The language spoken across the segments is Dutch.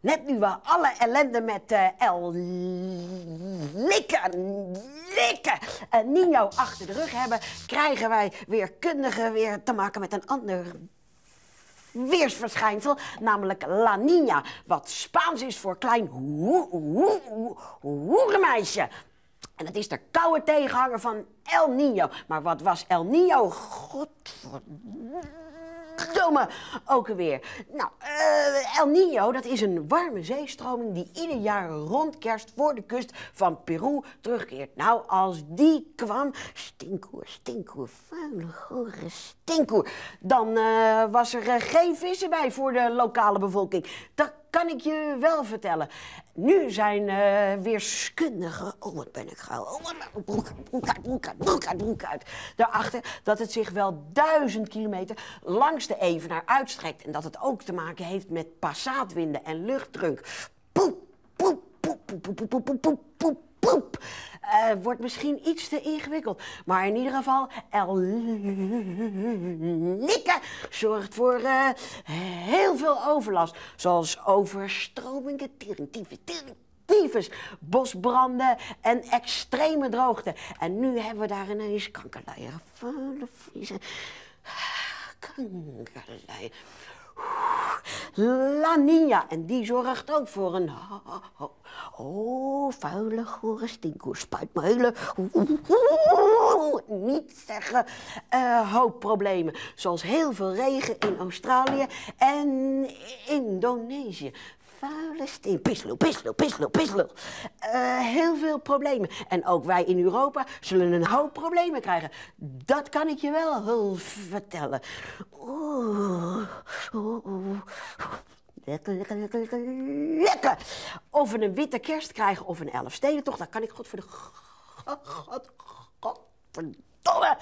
Net nu we alle ellende met uh, El Likken, eh, Nino achter de rug hebben, krijgen wij weer kundigen weer te maken met een ander weersverschijnsel, namelijk La Niña, wat Spaans is voor klein hoermeisje. En dat is de koude tegenhanger van El Niño. Maar wat was El Niño? Godverdomme godverdomme, ook weer. Nou, eh, El Niño, dat is een warme zeestroming die ieder jaar rond kerst voor de kust van Peru terugkeert. Nou, als die kwam, stinkoer, stinkoer, vuile, gore stinkoer, dan eh, was er eh, geen vissen bij voor de lokale bevolking. Dat kan ik je wel vertellen. Nu zijn uh, weerskundigen, oh wat ben ik gauw, broek, uit, broek uit, broek uit, broek uit, daarachter dat het zich wel duizend kilometer langs de evenaar uitstrekt. En dat het ook te maken heeft met passaatwinden en luchtdruk. Poep, poep, poep, poep, poep, poep, poep, poep, poep eh, wordt misschien iets te ingewikkeld. Maar in ieder geval, El Nikke zorgt voor eh, heel veel overlast. Zoals overstromingen, tierentieven, bosbranden en extreme droogte. En nu hebben we daar ineens kankerlijen. Vuile, La Nina. En die zorgt ook voor een... Oh, vuile gore stinkoe, spuit hele... Niet zeggen uh, problemen Zoals heel veel regen in Australië en Indonesië vuile steen. Pislo, pislo, pislo, pislo. Eh, heel veel problemen. En ook wij in Europa zullen een hoop problemen krijgen. Dat kan ik je wel eh, vertellen. Oh, Lekker, lekker, lekker, lekker, Of we een witte kerst krijgen of een elf Toch, dat kan ik God voor de... godverdomme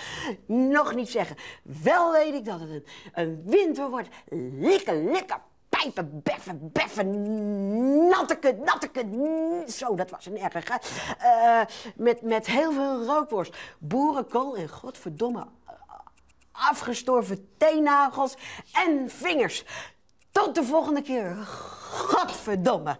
nog niet zeggen. Wel weet ik dat het een, winter wordt. Lekker, lekker pijpen, beffen, beffen, natteke, natteke. Zo, dat was een ergge. Eh, met, met heel veel rookworst, boerenkool en godverdomme afgestorven teennagels en vingers. Tot de volgende keer. Godverdomme.